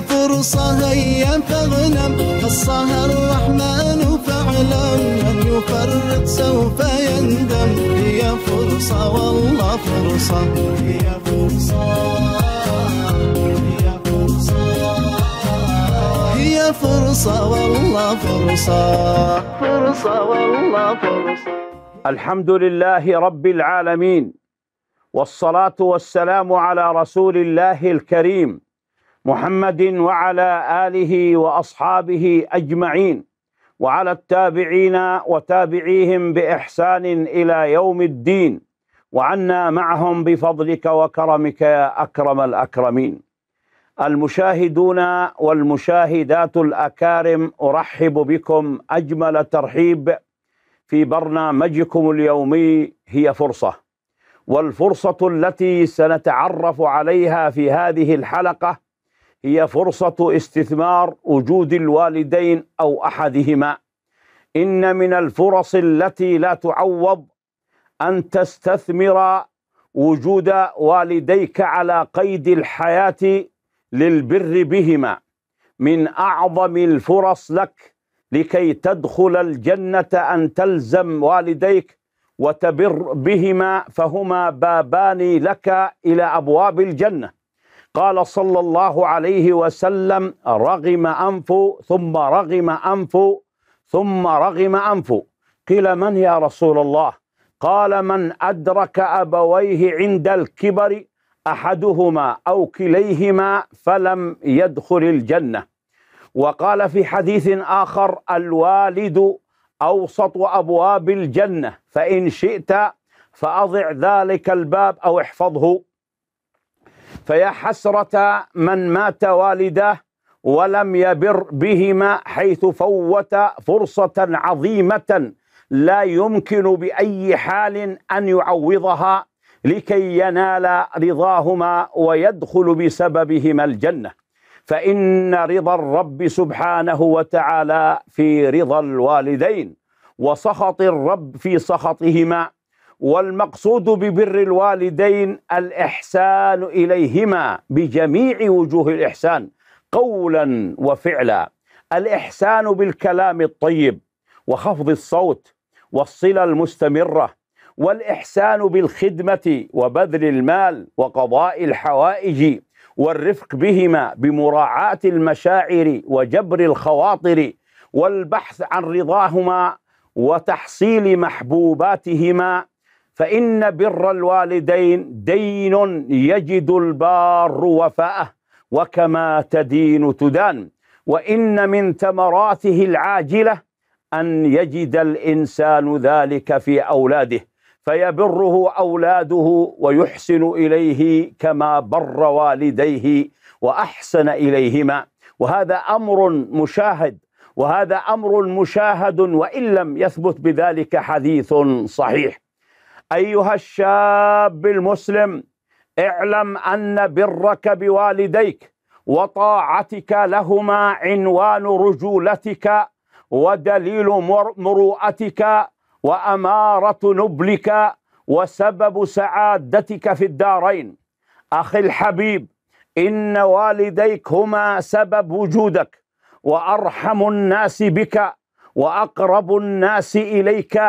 فرصة هيا فاغنم قصها الرحمن فاعلم من يفرط سوف يندم هي فرصة والله فرصة هي فرصة هي فرصة هي فرصة والله فرصة فرصة والله فرصة الحمد لله رب العالمين والصلاة والسلام على رسول الله الكريم محمد وعلى آله وأصحابه أجمعين وعلى التابعين وتابعيهم بإحسان إلى يوم الدين وعنا معهم بفضلك وكرمك يا أكرم الأكرمين المشاهدون والمشاهدات الأكارم أرحب بكم أجمل ترحيب في برنامجكم اليومي هي فرصة والفرصة التي سنتعرف عليها في هذه الحلقة هي فرصة استثمار وجود الوالدين أو أحدهما إن من الفرص التي لا تعوض أن تستثمر وجود والديك على قيد الحياة للبر بهما من أعظم الفرص لك لكي تدخل الجنة أن تلزم والديك وتبر بهما فهما بابان لك إلى أبواب الجنة قال صلى الله عليه وسلم رغم أنف ثم رغم أنف ثم رغم أنف قيل من يا رسول الله قال من أدرك أبويه عند الكبر أحدهما أو كليهما فلم يدخل الجنة وقال في حديث آخر الوالد أوسط أبواب الجنة فإن شئت فأضع ذلك الباب أو احفظه فيا حسرة من مات والده ولم يبر بهما حيث فوت فرصة عظيمة لا يمكن بأي حال أن يعوضها لكي ينال رضاهما ويدخل بسببهما الجنة فإن رضا الرب سبحانه وتعالى في رضا الوالدين وسخط الرب في سخطهما والمقصود ببر الوالدين الإحسان إليهما بجميع وجوه الإحسان قولا وفعلا الإحسان بالكلام الطيب وخفض الصوت والصلة المستمرة والإحسان بالخدمة وبذل المال وقضاء الحوائج والرفق بهما بمراعاة المشاعر وجبر الخواطر والبحث عن رضاهما وتحصيل محبوباتهما فإن بر الوالدين دين يجد البار وفاءه وكما تدين تدان وإن من ثمراته العاجلة أن يجد الإنسان ذلك في أولاده فيبره أولاده ويحسن إليه كما بر والديه وأحسن إليهما وهذا أمر مشاهد وهذا أمر مشاهد وإن لم يثبت بذلك حديث صحيح أيها الشاب المسلم اعلم أن برك بوالديك وطاعتك لهما عنوان رجولتك ودليل مروءتك وأمارة نبلك وسبب سعادتك في الدارين أخي الحبيب إن والديك هما سبب وجودك وأرحم الناس بك وأقرب الناس إليك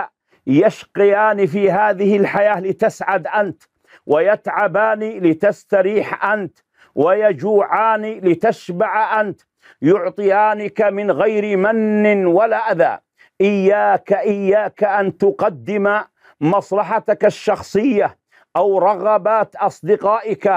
يشقيان في هذه الحياة لتسعد أنت ويتعبان لتستريح أنت ويجوعان لتشبع أنت يعطيانك من غير من ولا أذى إياك إياك أن تقدم مصلحتك الشخصية أو رغبات أصدقائك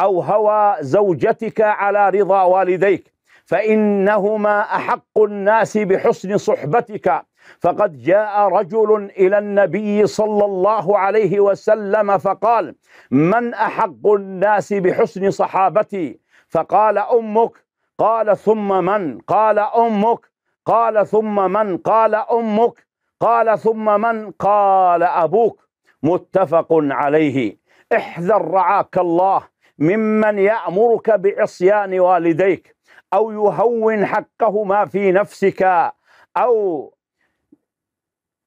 أو هوى زوجتك على رضا والديك فإنهما أحق الناس بحسن صحبتك فقد جاء رجل إلى النبي صلى الله عليه وسلم فقال من أحق الناس بحسن صحابتي فقال أمك قال ثم من قال أمك قال ثم من قال أمك قال ثم من قال أبوك متفق عليه احذر رعاك الله ممن يأمرك بعصيان والديك أو يهون حقهما في نفسك أو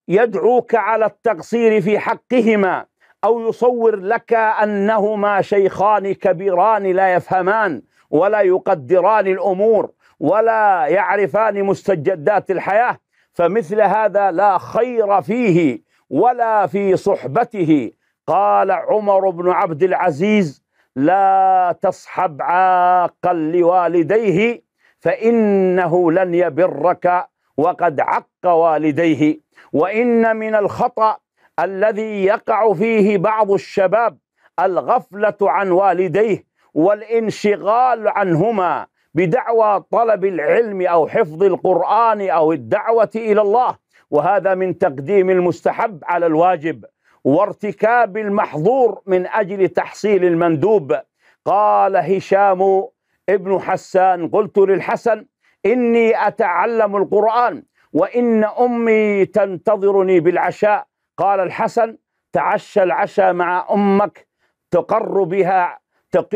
يدعوك على التقصير في حقهما أو يصور لك أنهما شيخان كبيران لا يفهمان ولا يقدران الأمور ولا يعرفان مستجدات الحياة فمثل هذا لا خير فيه ولا في صحبته قال عمر بن عبد العزيز لا تصحب عاقا لوالديه فإنه لن يبرك وقد عق والديه وإن من الخطأ الذي يقع فيه بعض الشباب الغفلة عن والديه والانشغال عنهما بدعوى طلب العلم أو حفظ القرآن أو الدعوة إلى الله وهذا من تقديم المستحب على الواجب وارتكاب المحظور من أجل تحصيل المندوب قال هشام ابن حسان قلت للحسن إني أتعلم القرآن وإن أمي تنتظرني بالعشاء قال الحسن تعشى العشاء مع أمك تقر بها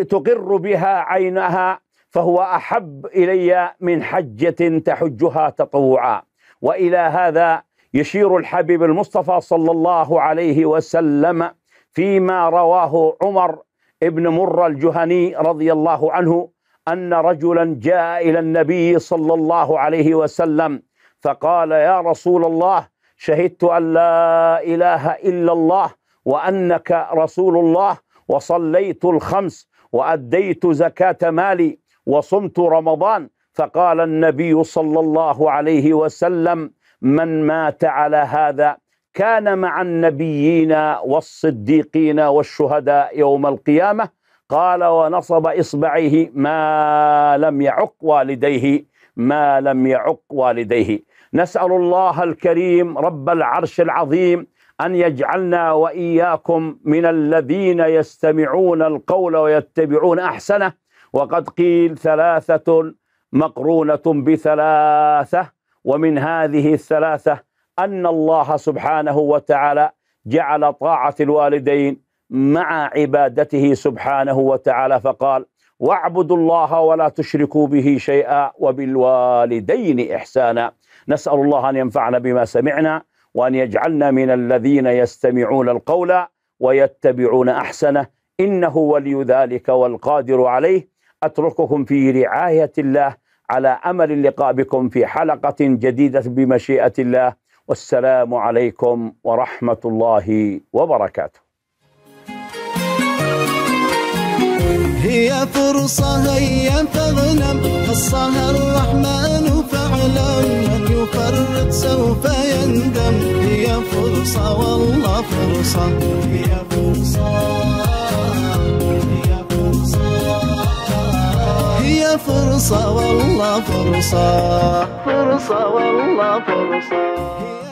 تقر بها عينها فهو أحب إلي من حجة تحجها تطوعا وإلى هذا يشير الحبيب المصطفى صلى الله عليه وسلم فيما رواه عمر ابن مر الجهني رضي الله عنه أن رجلا جاء إلى النبي صلى الله عليه وسلم فقال يا رسول الله شهدت أن لا إله إلا الله وأنك رسول الله وصليت الخمس وأديت زكاة مالي وصمت رمضان فقال النبي صلى الله عليه وسلم من مات على هذا كان مع النبيين والصديقين والشهداء يوم القيامه قال ونصب إصبعيه ما لم يعق والديه ما لم يعق والديه نسأل الله الكريم رب العرش العظيم أن يجعلنا وإياكم من الذين يستمعون القول ويتبعون أحسنه وقد قيل ثلاثة مقرونة بثلاثة ومن هذه الثلاثة أن الله سبحانه وتعالى جعل طاعة الوالدين مع عبادته سبحانه وتعالى فقال واعبدوا الله ولا تشركوا به شيئا وبالوالدين إحسانا نسأل الله أن ينفعنا بما سمعنا وأن يجعلنا من الذين يستمعون القول ويتبعون أحسنه إنه ولي ذلك والقادر عليه أترككم في رعاية الله على أمل اللقاء بكم في حلقة جديدة بمشيئة الله والسلام عليكم ورحمة الله وبركاته هي فرصة هيا فاغنم قصها الرحمن فاعلم من يفرط سوف يندم هي فرصة والله فرصة هي فرصة هي فرصة هي فرصة والله فرصة فرصة والله فرصة